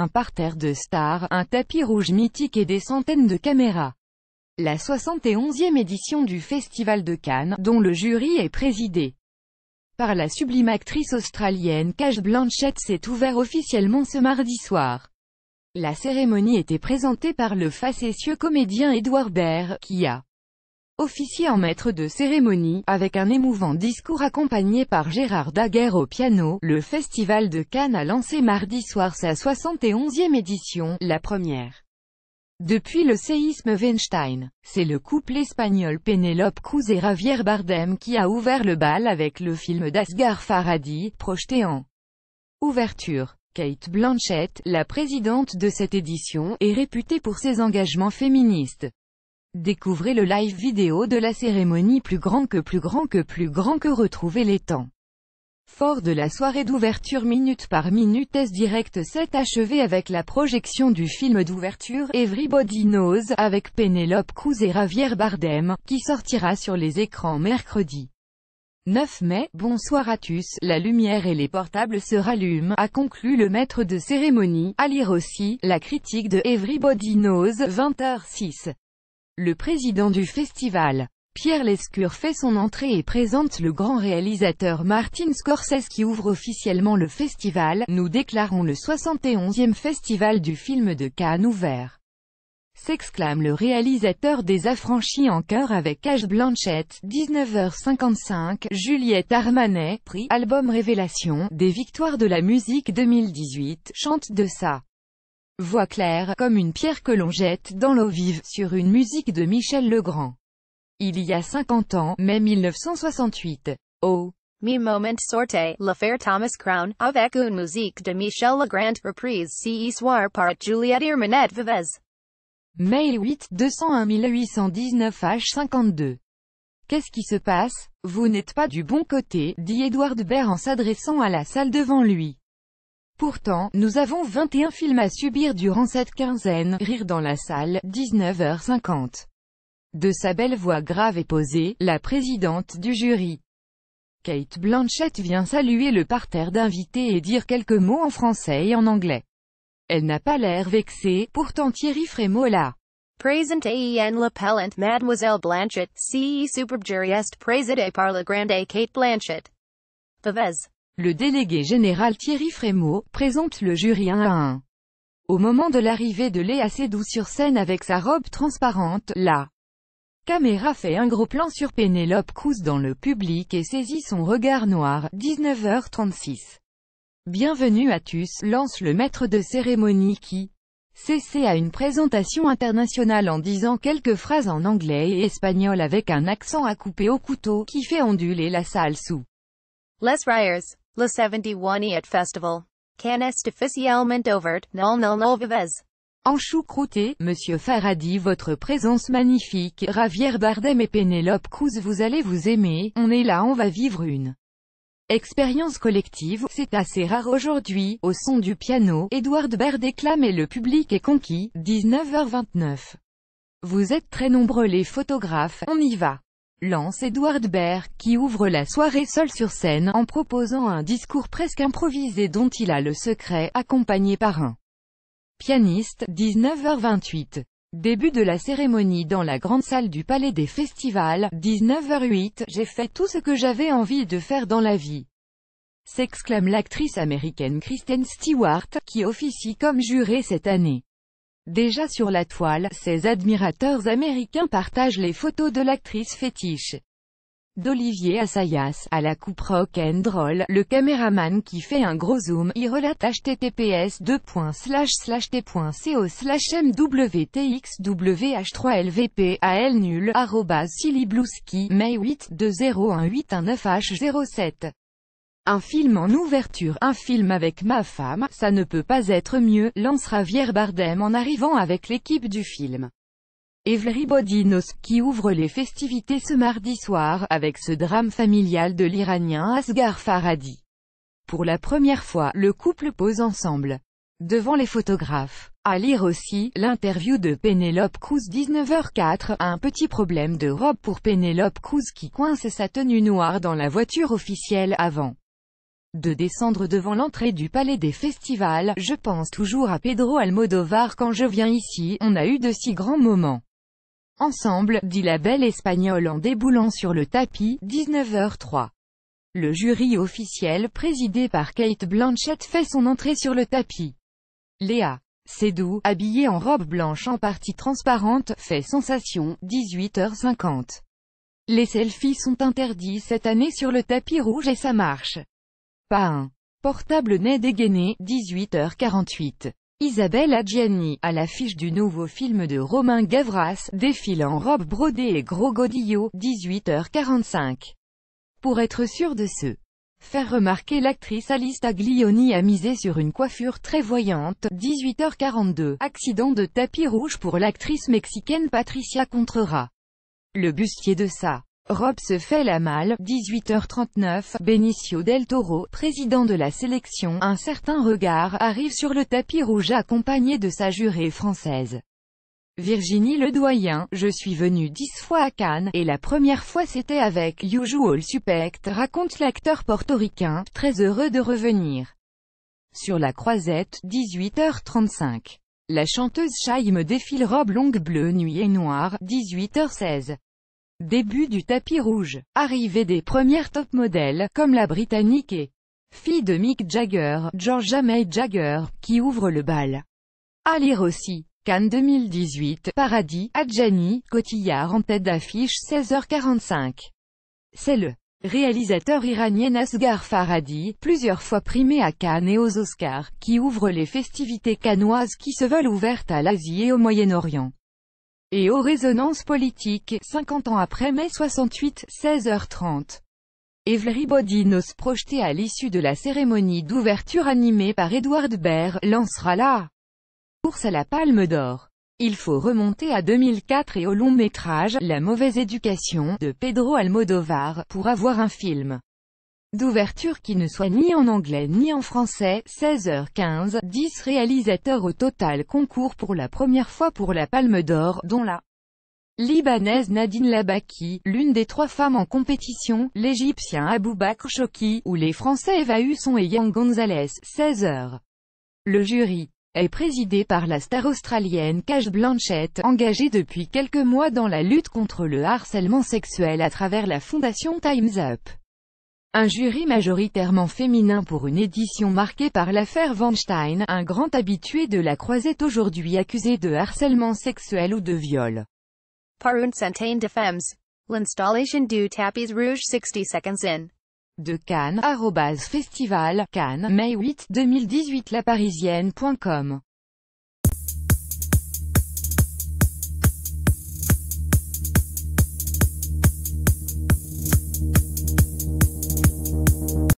un parterre de stars, un tapis rouge mythique et des centaines de caméras. La 71e édition du Festival de Cannes, dont le jury est présidé par la sublime actrice australienne Cash Blanchett s'est ouvert officiellement ce mardi soir. La cérémonie était présentée par le facétieux comédien Edward Baird, qui a officier en maître de cérémonie, avec un émouvant discours accompagné par Gérard Daguerre au piano, le Festival de Cannes a lancé mardi soir sa 71e édition, la première. Depuis le séisme Weinstein, c'est le couple espagnol Penélope Cruz et Javier Bardem qui a ouvert le bal avec le film d'Asgar Farhadi, projeté en ouverture. Kate Blanchett, la présidente de cette édition, est réputée pour ses engagements féministes. Découvrez le live vidéo de la cérémonie plus grand que plus grand que plus grand que retrouver les temps. Fort de la soirée d'ouverture minute par minute S-Direct 7 achevé avec la projection du film d'ouverture Everybody Knows avec Pénélope Cruz et Javier Bardem, qui sortira sur les écrans mercredi. 9 mai, bonsoir à tous, la lumière et les portables se rallument, a conclu le maître de cérémonie, à lire aussi, la critique de Everybody Knows, 20h06. Le président du festival, Pierre Lescure fait son entrée et présente le grand réalisateur Martin Scorsese qui ouvre officiellement le festival. Nous déclarons le 71e festival du film de Cannes ouvert. S'exclame le réalisateur des Affranchis en chœur avec Cage Blanchette, 19h55, Juliette Armanet, prix Album Révélation, des Victoires de la Musique 2018, chante de ça. Voix claire, comme une pierre que l'on jette dans l'eau vive, sur une musique de Michel Legrand. Il y a 50 ans, mai 1968. Oh! Mi moment sorte, l'affaire Thomas Crown, avec une musique de Michel Legrand, reprise ce soir par Juliette Irmanette Vivez. Mail 8, 201 819 H52. Qu'est-ce qui se passe Vous n'êtes pas du bon côté, dit Edward Baird en s'adressant à la salle devant lui. Pourtant, nous avons 21 films à subir durant cette quinzaine, rire dans la salle, 19h50. De sa belle voix grave et posée, la présidente du jury, Kate Blanchett vient saluer le parterre d'invités et dire quelques mots en français et en anglais. Elle n'a pas l'air vexée, pourtant Thierry Frémaux là. Present en l'appellant Mademoiselle Blanchett, CE Superb est Présidente par la Grande Kate Blanchett. Le délégué général Thierry Frémaux, présente le jury 1 à 1. Au moment de l'arrivée de Léa Seydoux sur scène avec sa robe transparente, la caméra fait un gros plan sur Pénélope cousse dans le public et saisit son regard noir, 19h36. Bienvenue à tous », lance le maître de cérémonie qui cesse à une présentation internationale en disant quelques phrases en anglais et espagnol avec un accent à couper au couteau qui fait onduler la salle sous Les Ryers. Le 71e Festival. Can est officiellement ouvert, non non En Enchoucrouté, Monsieur Faradi votre présence magnifique, Ravière Bardem et Penelope Cruz vous allez vous aimer, on est là on va vivre une expérience collective, c'est assez rare aujourd'hui, au son du piano, Edward Baird déclame et le public est conquis, 19h29. Vous êtes très nombreux les photographes, on y va lance Edward Baird, qui ouvre la soirée seul sur scène en proposant un discours presque improvisé dont il a le secret, accompagné par un pianiste, 19h28. Début de la cérémonie dans la grande salle du Palais des Festivals, 19h08, j'ai fait tout ce que j'avais envie de faire dans la vie. S'exclame l'actrice américaine Kristen Stewart, qui officie comme jurée cette année. Déjà sur la toile, ses admirateurs américains partagent les photos de l'actrice fétiche. D'Olivier Assayas, à la coupe rock and roll, le caméraman qui fait un gros zoom, y relate https mwtxwh3lvpal nul, arrobas may 8 h 07 un film en ouverture, un film avec ma femme, ça ne peut pas être mieux, lancera Vier Bardem en arrivant avec l'équipe du film. Everybody Knows, qui ouvre les festivités ce mardi soir, avec ce drame familial de l'Iranien Asghar Farhadi. Pour la première fois, le couple pose ensemble. Devant les photographes. À lire aussi, l'interview de Penelope Cruz 19h04, un petit problème de robe pour Penelope Cruz qui coince sa tenue noire dans la voiture officielle avant de descendre devant l'entrée du palais des festivals, je pense toujours à Pedro Almodovar quand je viens ici, on a eu de si grands moments. Ensemble, dit la belle espagnole en déboulant sur le tapis, 19h03. Le jury officiel présidé par Kate Blanchett fait son entrée sur le tapis. Léa. doux, habillée en robe blanche en partie transparente, fait sensation, 18h50. Les selfies sont interdits cette année sur le tapis rouge et ça marche. Pas un. Portable nez dégainé, 18h48. Isabelle Adjiani, à l'affiche du nouveau film de Romain Gavras, défile en robe brodée et gros godillot, 18h45. Pour être sûr de ce faire remarquer l'actrice Alice Taglioni a misé sur une coiffure très voyante, 18h42, accident de tapis rouge pour l'actrice mexicaine Patricia Contreras. Le bustier de ça. Rob se fait la malle, 18h39, Benicio del Toro, président de la sélection, un certain regard, arrive sur le tapis rouge accompagné de sa jurée française. Virginie Ledoyen, je suis venue dix fois à Cannes, et la première fois c'était avec Usual Suspect, raconte l'acteur portoricain, très heureux de revenir. Sur la croisette, 18h35. La chanteuse me défile robe longue bleue nuit et noire, 18h16. Début du tapis rouge. Arrivée des premières top modèles, comme la britannique et fille de Mick Jagger, Georgia May Jagger, qui ouvre le bal. À lire aussi. Cannes 2018, Paradis, Adjani, Cotillard en tête d'affiche 16h45. C'est le réalisateur iranien Asghar Faradi, plusieurs fois primé à Cannes et aux Oscars, qui ouvre les festivités cannoises qui se veulent ouvertes à l'Asie et au Moyen-Orient et aux résonances politiques, 50 ans après mai 68, 16h30. Everybody Knows projeté à l'issue de la cérémonie d'ouverture animée par Edward Baer, lancera la course à la Palme d'Or. Il faut remonter à 2004 et au long métrage « La mauvaise éducation » de Pedro Almodovar, pour avoir un film d'ouverture qui ne soit ni en anglais ni en français, 16h15, 10 réalisateurs au total concours pour la première fois pour la Palme d'Or, dont la Libanaise Nadine Labaki, l'une des trois femmes en compétition, l'Égyptien Abou Bakr ou les Français Eva Husson et Yang Gonzalez, 16h. Le jury est présidé par la star australienne Cash Blanchett, engagée depuis quelques mois dans la lutte contre le harcèlement sexuel à travers la fondation Time's Up. Un jury majoritairement féminin pour une édition marquée par l'affaire Van un grand habitué de la croisette aujourd'hui accusé de harcèlement sexuel ou de viol. Par une centaine de femmes. L'installation du tapis rouge 60 seconds in. De Cannes, Arrobas festival, Cannes, mai 8, 2018 laparisienne.com